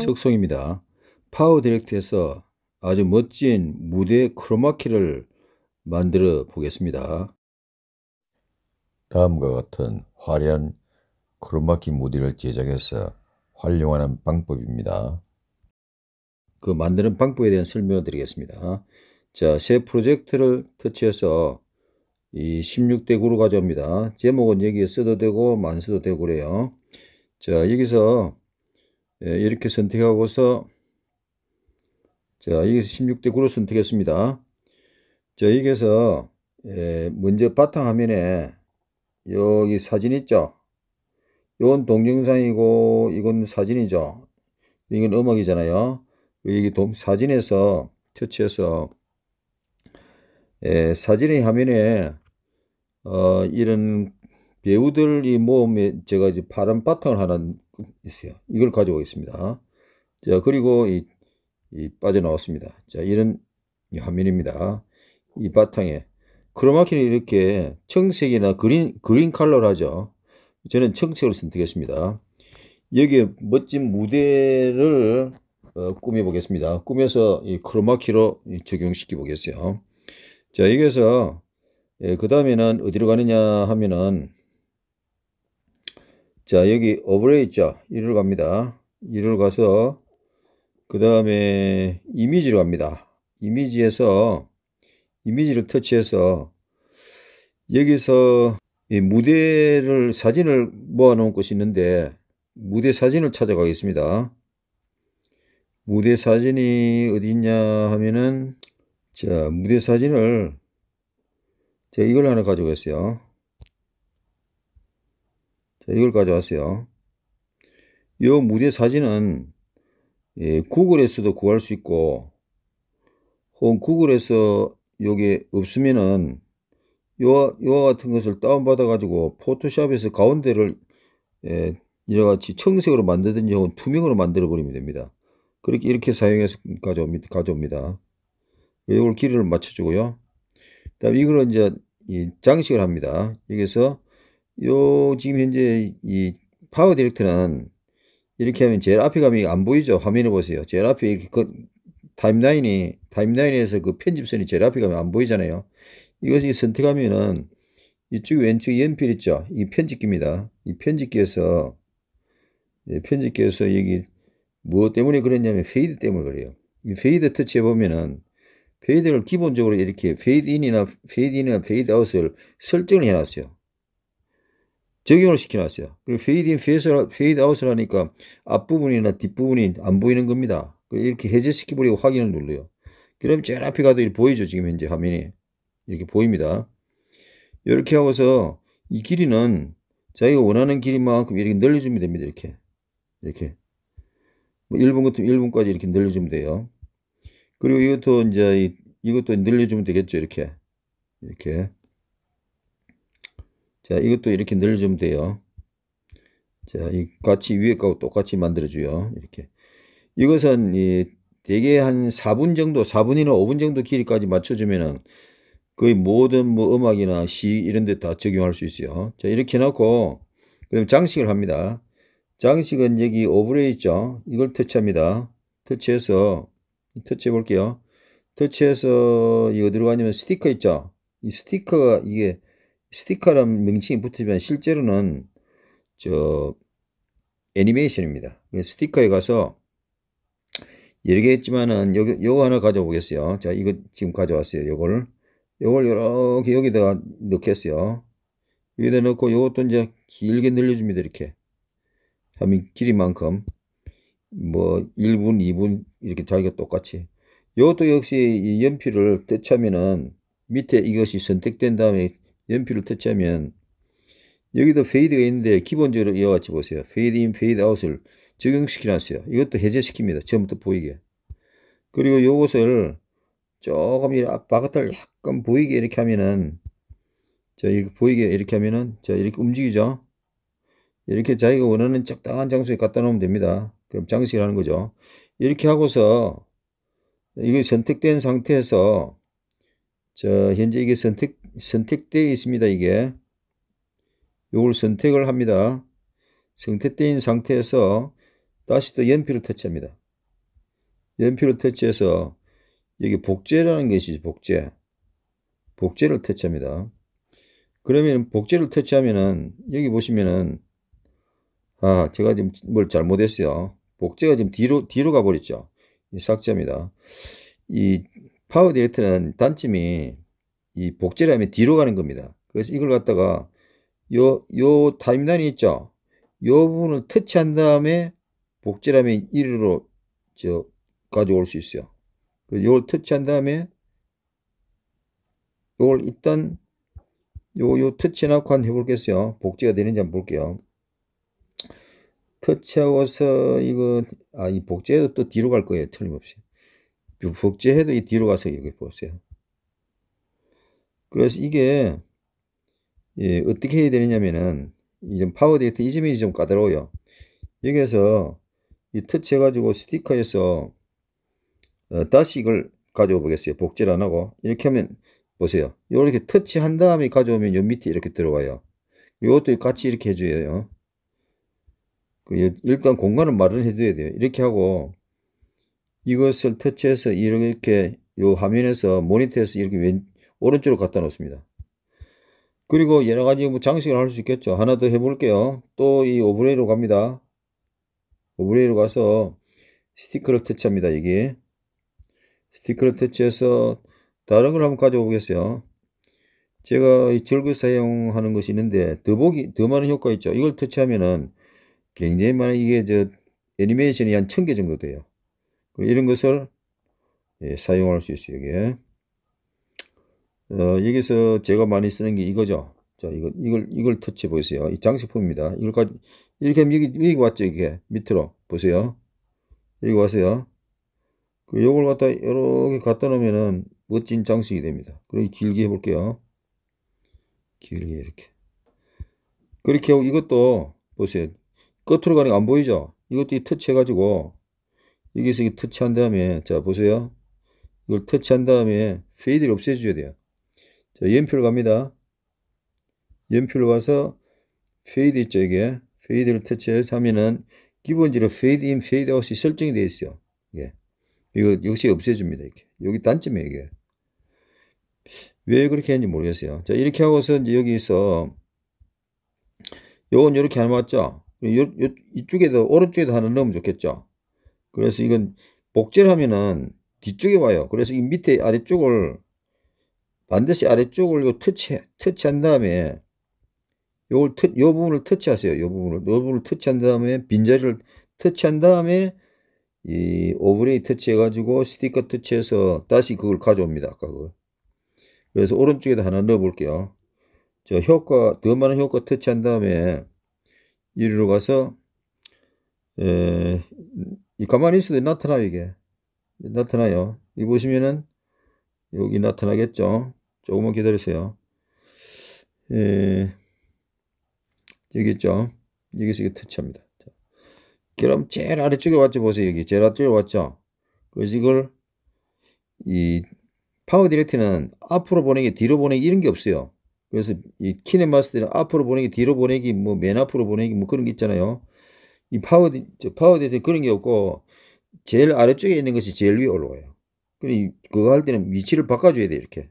석송입니다. 어. 파워 디렉트에서 아주 멋진 무대 크로마키를 만들어 보겠습니다. 다음과 같은 화려한 크로마키 무대를 제작해서 활용하는 방법입니다. 그 만드는 방법에 대한 설명을 드리겠습니다. 자, 새 프로젝트를 터치해서 이 16대 9로 가져옵니다. 제목은 여기에 써도 되고 만 써도 되고 그래요. 자, 여기서 예, 이렇게 선택하고서 자, 여기서 16대 9로 선택했습니다. 자, 여기서 예, 먼저 바탕화면에 여기 사진 있죠? 이건 동영상이고 이건 사진이죠. 이건 음악이잖아요. 여기 동, 사진에서 터치해서 예, 사진의 화면에 어, 이런 배우들이 모음에 제가 이제 파란 바탕을 하는 있어요. 이걸 가져오겠습니다. 자, 그리고 이, 이 빠져나왔습니다. 자, 이런 화면입니다. 이 바탕에 크로마키는 이렇게 청색이나 그린 그린 컬러를 하죠. 저는 청색을 선택했습니다. 여기에 멋진 무대를 어, 꾸며 보겠습니다. 꾸며서 이 크로마키로 적용시켜 보겠어요. 자, 여기서 에 예, 그 다음에는 어디로 가느냐 하면은 자 여기 오브레이 있죠 이리로 갑니다 이리로 가서 그 다음에 이미지로 갑니다 이미지에서 이미지를 터치해서 여기서 이 무대를 사진을 모아 놓은 곳이 있는데 무대 사진을 찾아가겠습니다 무대 사진이 어디 있냐 하면은 자 무대 사진을 제가 이걸 하나 가져오겠어요 자, 이걸 가져왔어요. 이 무대 사진은 예, 구글에서도 구할 수 있고 혹은 구글에서 요게 없으면은 요와, 요와 같은 것을 다운받아 가지고 포토샵에서 가운데를 예, 이와같이 청색으로 만들든지 혹은 투명으로 만들어 버리면 됩니다. 그렇게 이렇게 사용해서 가져옵니다. 가져옵니다. 이걸 길이를 맞춰주고요. 다음 이걸 이제 장식을 합니다. 여기서 요 지금 현재 이 파워 디렉트는 이렇게 하면 제일 앞에 가면 안 보이죠 화면을 보세요 제일 앞에 이렇게 그 타임라인이 타임라인에서 그 편집선이 제일 앞에 가면 안 보이잖아요 이것을 선택하면은 이쪽 왼쪽 연필 있죠 이 편집기입니다 이 편집기에서 예, 편집기에서 여기 무엇 뭐 때문에 그랬냐면 페이드 때문에 그래요 이 페이드 터치해 보면은 페이드를 기본적으로 이렇게 페이드 인이나 페이드 인이나 페이드 아웃을 설정을 해놨어요 적용을 시켜놨어요. 그리고 페이드 인, 페이드 아웃을 하니까 앞부분이나 뒷부분이 안 보이는 겁니다. 이렇게 해제시키버리고 확인을 눌러요. 그럼 제일 앞에 가도 보이죠. 지금 현재 화면이. 이렇게 보입니다. 이렇게 하고서 이 길이는 자기가 원하는 길인만큼 이렇게 늘려주면 됩니다. 이렇게. 이렇게. 뭐 1분 같은 1분까지 이렇게 늘려주면 돼요. 그리고 이것도 이제 이것도 늘려주면 되겠죠. 이렇게. 이렇게. 자, 이것도 이렇게 늘려주면 돼요. 자, 같이 위에 거하고 똑같이 만들어줘요. 이렇게. 이것은 이 대개 한 4분 정도, 4분이나 5분 정도 길이까지 맞춰주면은 거의 모든 뭐 음악이나 시 이런 데 다 적용할 수 있어요. 자, 이렇게 놓고 그럼 장식을 합니다. 장식은 여기 오브레 이 있죠? 이걸 터치합니다. 터치해서, 터치해 볼게요. 터치해서, 이거 들어가냐면 스티커 있죠? 이 스티커가 이게 스티커라는 명칭이 붙으면 실제로는 저 애니메이션입니다. 스티커에 가서 여러 개 있지만은 요거, 요거 하나 가져보겠어요 자, 이거 지금 가져왔어요. 요걸. 요걸 이렇게 여기다 넣겠어요. 여기다 넣고 요것도 이제 길게 늘려줍니다. 이렇게. 하면 길이만큼 뭐 1분, 2분 이렇게 자기가 똑같이. 요것도 역시 이 연필을 떼차면은 밑에 이것이 선택된 다음에 연필을 터치하면 여기도 페이드가 있는데 기본적으로 이와 같이 보세요. 페이드 인, 페이드 아웃을 적용시키놨어요. 이것도 해제시킵니다. 처음부터 보이게. 그리고 요것을 조금 바깥을 약간 보이게 이렇게 하면은 자 이렇게 보이게 이렇게 하면은 자 이렇게 움직이죠. 이렇게 자기가 원하는 적당한 장소에 갖다 놓으면 됩니다. 그럼 장식을 하는 거죠. 이렇게 하고서 이게 선택된 상태에서 자, 현재 이게 선택, 선택되어 있습니다. 이게. 요걸 선택을 합니다. 선택된 상태에서 다시 또 연필을 터치합니다. 연필을 터치해서 여기 복제라는 것이지, 복제. 복제를 터치합니다. 그러면 복제를 터치하면은 여기 보시면은 아, 제가 지금 뭘 잘못했어요. 복제가 지금 뒤로, 뒤로 가버렸죠. 삭제합니다. 이 파워 디렉트는 단점이 이 복제라면 뒤로 가는 겁니다. 그래서 이걸 갖다가 요, 요 타임라인이 있죠? 요 부분을 터치한 다음에 복제라면 1위로 저 가져올 수 있어요. 요걸 터치한 다음에 요걸 일단 요, 요 터치해놓고 한 해볼겠어요. 복제가 되는지 한번 볼게요. 터치하고서 이거, 아, 이 복제도 또 뒤로 갈 거예요. 틀림없이. 복제해도 이 뒤로 가서 여기 보세요. 그래서 이게 예, 어떻게 해야 되느냐면은 이제 파워 데이터 이점이 좀 까다로워요. 여기에서 이 터치해가지고 스티커에서 어, 다시 이걸 가져오 보겠어요. 복제를 안 하고 이렇게 하면 보세요. 이렇게 터치한 다음에 가져오면 요 밑에 이렇게 들어와요. 이것도 같이 이렇게 해줘요. 그 일단 공간을 마련해줘야 돼요. 이렇게 하고 이것을 터치해서 이렇게 요 화면에서 모니터에서 이렇게 왼 오른쪽으로 갖다 놓습니다. 그리고 여러 가지 뭐 장식을 할 수 있겠죠. 하나 더 해볼게요. 또 이 오브레이로 갑니다. 오브레이로 가서 스티커를 터치합니다. 여기 스티커를 터치해서 다른 걸 한번 가져오겠어요. 제가 이 절구 사용하는 것이 있는데 더 보기 더 많은 효과 있죠. 이걸 터치하면은 굉장히 많은 이게 저 애니메이션이 한 천 개 정도 돼요. 이런 것을 예, 사용할 수 있어요. 이게. 어, 여기서 제가 많이 쓰는 게 이거죠. 자, 이거, 이걸, 이걸 터치 보세요. 이 장식품입니다. 이걸까지, 이렇게 하면 여기, 여기 왔죠. 이게 밑으로. 보세요. 여기 왔어요 그 요걸 갖다 이렇게 갖다 놓으면은 멋진 장식이 됩니다. 그리고 길게 해볼게요. 길게 이렇게. 그렇게 하고 이것도 보세요. 끝으로 가니까 안 보이죠? 이것도 터치해가지고 여기서 이게 터치한 다음에 자 보세요 이걸 터치한 다음에 페이드를 없애줘야 돼요 자 연필로 갑니다 연필로 가서 페이드 있죠 이게 페이드를 터치해서 하면은 기본적으로 페이드 인 페이드 아웃이 설정이 되어 있어요 예. 이거 역시 없애줍니다 이렇게 여기 단점이에요 이게 왜 그렇게 했는지 모르겠어요 자 이렇게 하고서 이제 여기서 요건 이렇게 안 맞죠 요, 요, 이쪽에도 오른쪽에도 하나 넣으면 좋겠죠 그래서 이건 복제를 하면은 뒤쪽에 와요. 그래서 이 밑에 아래쪽을 반드시 아래쪽을 요 터치 터치한 다음에 요걸 터, 요 부분을 터치하세요. 요 부분을 요 부분을 터치한 다음에 빈자리를 터치한 다음에 이 오브레이 터치해 가지고 스티커 터치해서 다시 그걸 가져옵니다. 아까 그걸 그래서 오른쪽에다 하나 넣어 볼게요. 저 효과 더 많은 효과 터치한 다음에 이리로 가서 에, 이 가만히 있어도 나타나요, 이게. 나타나요. 이 보시면은 여기 나타나겠죠. 조금만 기다리세요. 예, 여기 있죠. 여기서 이게 터치합니다. 자, 그럼 제일 아래쪽에 왔죠. 보세요. 여기 제일 아래쪽에 왔죠. 그래서 이걸 이 파워 디렉트는 앞으로 보내기, 뒤로 보내기 이런 게 없어요. 그래서 이 키네마스터는 앞으로 보내기, 뒤로 보내기, 뭐 맨 앞으로 보내기 뭐 그런 게 있잖아요. 이 파워, 파워대에서 그런 게 없고, 제일 아래쪽에 있는 것이 제일 위에 올라와요. 그리 그거 할 때는 위치를 바꿔줘야 돼, 이렇게.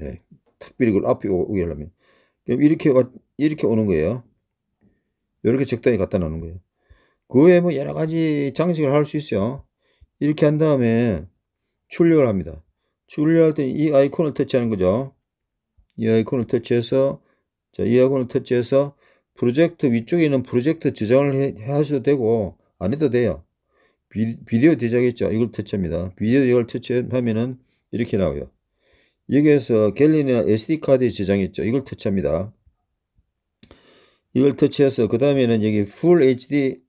예. 특별히 그걸 앞에 오게 하려면. 그럼 이렇게, 와, 이렇게 오는 거예요. 이렇게 적당히 갖다 놓는 거예요. 그 외에 뭐 여러 가지 장식을 할 수 있어요. 이렇게 한 다음에 출력을 합니다. 출력할 때 이 아이콘을 터치하는 거죠. 이 아이콘을 터치해서, 자, 이 아이콘을 터치해서 프로젝트 위쪽에 있는 프로젝트 저장을 해, 하셔도 되고 안 해도 돼요. 비, 디오 대작 있죠. 이걸 터치합니다. 비디오 이걸 터치하면은 이렇게 나와요. 여기에서 갤러리나 SD카드 저장 있죠. 이걸 터치합니다. 이걸 터치해서 그 다음에는 여기 Full HD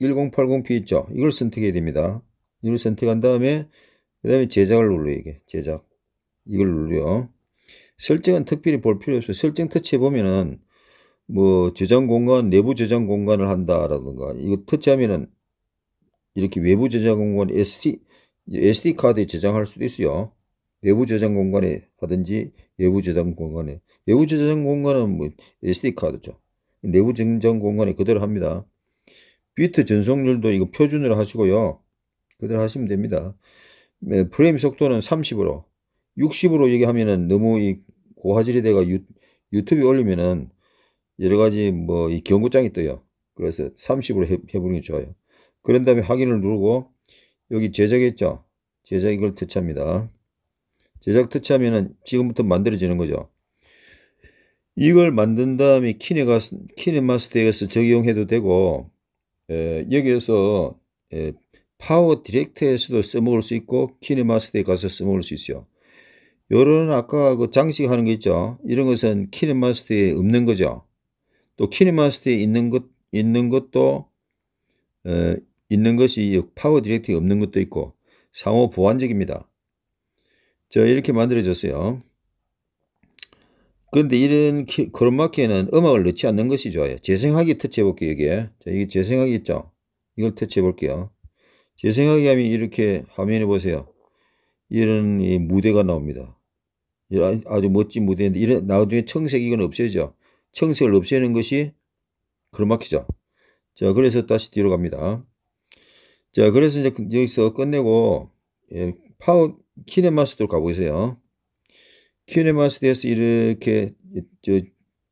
1080p 있죠. 이걸 선택해야 됩니다. 이걸 선택한 다음에 그 다음에 제작을 눌러요. 이게 제작 이걸 눌러요. 설정은 특별히 볼 필요 없어요. 설정 터치해 보면은 뭐 저장 공간, 내부 저장 공간을 한다라든가 이거 터치하면은 이렇게 외부 저장 공간 SD SD 카드에 저장할 수도 있어요. 외부 저장 공간에 하든지 외부 저장 공간에 외부 저장 공간은 뭐 SD 카드죠. 내부 저장 공간에 그대로 합니다. 비트 전송률도 이거 표준으로 하시고요. 그대로 하시면 됩니다. 예, 프레임 속도는 30으로 60으로 얘기하면은 너무 이 고화질이 돼가 유, 유튜브에 올리면은 여러 가지 뭐 이 경고장이 떠요. 그래서 30으로 해, 보는게 좋아요. 그런 다음에 확인을 누르고 여기 제작했죠 제작 이걸 터치합니다. 제작 터치하면은 지금부터 만들어지는 거죠. 이걸 만든 다음에 키네가 키네마스터에서 적용해도 되고 에, 예, 여기에서 에, 예, 파워 디렉터에서도 써먹을 수 있고 키네마스터에 가서 써먹을 수 있어요. 요런 아까 그 장식하는 게 있죠. 이런 것은 키네마스터에 없는 거죠. 또 키네마스터에 있는 것 있는 것도 에, 있는 것이 파워 디렉트에 없는 것도 있고 상호 보완적입니다. 자 이렇게 만들어졌어요. 그런데 이런 크롬마키에는 음악을 넣지 않는 것이 좋아요. 재생하기 터치해 볼게요. 여기에 자 이게 재생하기 있죠. 이걸 터치해 볼게요. 재생하기 하면 이렇게 화면에 보세요. 이런 무대가 나옵니다. 아주 멋진 무대인데 이런 나중에 청색 이건 없애죠. 청색을 없애는 것이 가로마키죠 자, 그래서 다시 뒤로 갑니다. 자, 그래서 이제 여기서 끝내고, 예, 파워, 키네마스터로 가보세요. 키네마스터에서 이렇게, 저,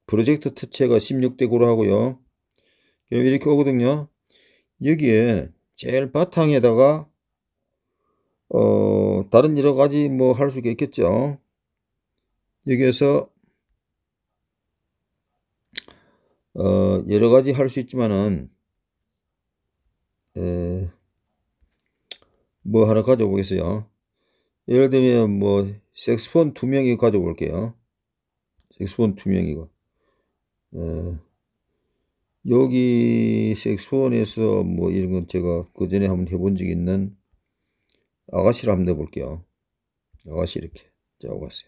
프로젝트 터체가 16대 9로 하고요. 그럼 이렇게 오거든요. 여기에 제일 바탕에다가, 어, 다른 여러 가지 뭐 할 수가 있겠죠. 여기에서 어, 여러 가지 할 수 있지만은 에, 뭐 하나 가져보겠어요. 예를 들면 뭐 섹스폰 두 명이 가져볼게요. 섹스폰 두 명이고 에, 여기 섹스폰에서 뭐 이런 건 제가 그 전에 한번 해본 적이 있는 아가씨를 한번 해볼게요 아가씨 이렇게 자 아가씨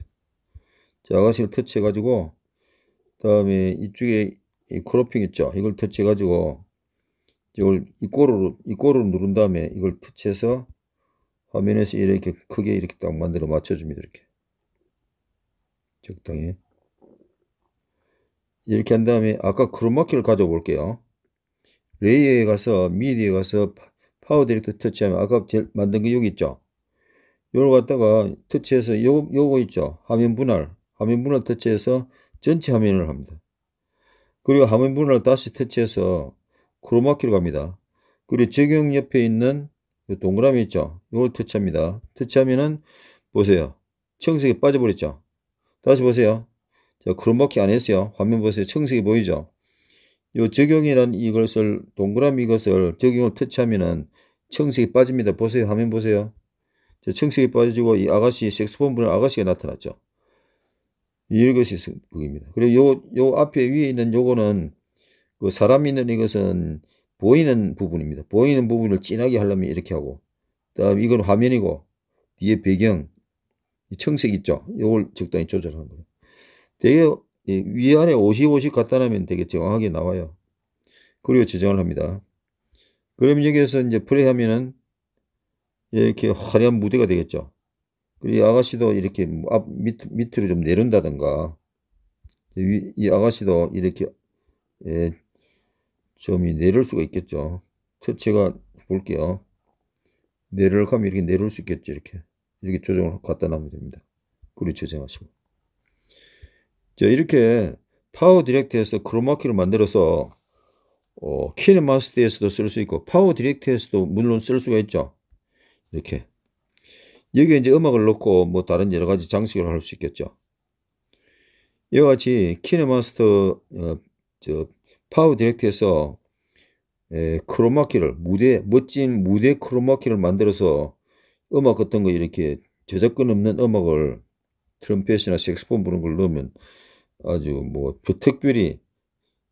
자 아가씨를 터치해 가지고 다음에 이쪽에 이 크로핑 있죠. 이걸 터치해가지고 이걸 이 꼬르로 이 꼬르를 누른 다음에 이걸 터치해서 화면에서 이렇게 크게 이렇게 딱 만들어 맞춰줍니다. 이렇게 적당히 이렇게 한 다음에 아까 크로마키를 가져볼게요. 레이에 가서 미디에 가서 파워 디렉터 터치하면 아까 제일 만든 게 여기 있죠. 요걸 갖다가 터치해서 요 요거 있죠. 화면 분할 화면 분할 터치해서 전체 화면을 합니다. 그리고 화면 분을 다시 터치해서 크로마키로 갑니다. 그리고 적용 옆에 있는 동그라미 있죠. 이걸 터치합니다. 터치하면은 보세요. 청색이 빠져버렸죠. 다시 보세요. 자, 크로마키 안 했어요. 화면 보세요. 청색이 보이죠. 요 적용이란 이것을 동그라미 이것을 적용을 터치하면은 청색이 빠집니다. 보세요. 화면 보세요. 청색이 빠지고 이 아가씨 섹스폰 분은 아가씨가 나타났죠. 이것이 그입니다. 그리고 요, 요 앞에 위에 있는 요거는 그 사람 있는 이것은 보이는 부분입니다. 보이는 부분을 진하게 하려면 이렇게 하고, 다음 이건 화면이고, 뒤에 배경, 청색 있죠? 요걸 적당히 조절하는 거예요. 되게 위아래 50, 50 갖다 놓으면 되게 정확하게 나와요. 그리고 지정을 합니다. 그러면 여기에서 이제 플레이하면은 이렇게 화려한 무대가 되겠죠. 그리고 이 아가씨도 이렇게 앞 밑, 밑으로 좀 내린다던가 이, 이 아가씨도 이렇게 예, 점이 내릴 수가 있겠죠 제가 볼게요 내려가면 이렇게 내릴 수 있겠죠 이렇게 이렇게 조정을 갖다 놓으면 됩니다 그리 고재생하시고자 이렇게 파워 디렉트에서 크로마키를 만들어서 어, 키네마스터에서도 쓸 수 있고 파워 디렉트에서도 물론 쓸 수가 있죠 이렇게 여기에 이제 음악을 넣고 뭐 다른 여러 가지 장식을 할 수 있겠죠. 이와 같이 키네마스터 어, 저 파워 디렉트에서 에, 크로마키를 무대 멋진 무대 크로마키를 만들어서 음악 같은 거 이렇게 저작권 없는 음악을 트럼펫이나 색스폰 부른 걸 넣으면 아주 뭐 특별히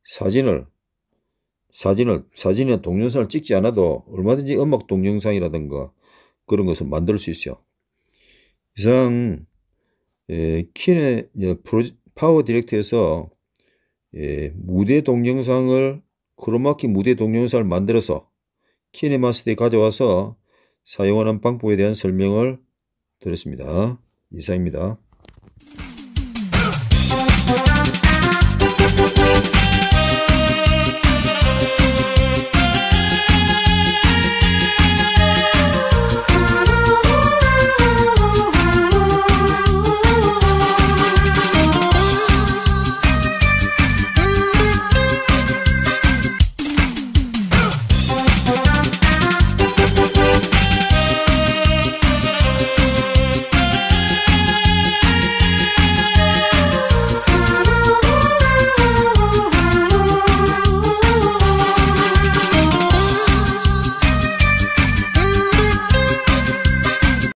사진을 사진을 사진이나 동영상을 찍지 않아도 얼마든지 음악 동영상이라든가 그런 것을 만들 수 있어요. 이상 에, 예, 킨의 예, 프로, 파워 디렉트에서 예, 무대 동영상을 크로마키 무대 동영상을 만들어서 키네마스터에 가져와서 사용하는 방법에 대한 설명을 드렸습니다. 이상입니다.